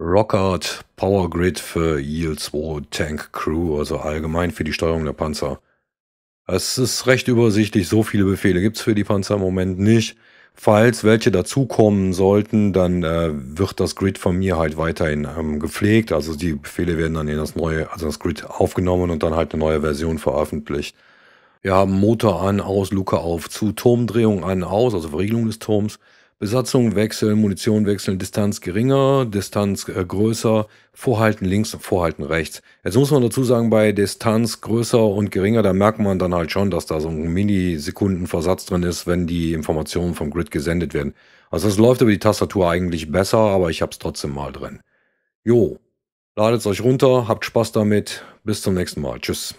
Rockart Power Grid für Yield 2 Tank Crew, also allgemein für die Steuerung der Panzer. Es ist recht übersichtlich, so viele Befehle gibt es für die Panzer im Moment nicht. Falls welche dazukommen sollten, dann äh, wird das Grid von mir halt weiterhin ähm, gepflegt. Also die Befehle werden dann in das neue, also das Grid aufgenommen und dann halt eine neue Version veröffentlicht. Wir haben Motor an, aus, Luke auf, zu, Turmdrehung an, aus, also Verriegelung des Turms. Besatzung wechseln, Munition wechseln, Distanz geringer, Distanz äh, größer, Vorhalten links und Vorhalten rechts. Jetzt muss man dazu sagen, bei Distanz größer und geringer, da merkt man dann halt schon, dass da so ein Millisekundenversatz drin ist, wenn die Informationen vom Grid gesendet werden. Also es läuft über die Tastatur eigentlich besser, aber ich hab's trotzdem mal drin. Jo, ladet's euch runter, habt Spaß damit, bis zum nächsten Mal. Tschüss.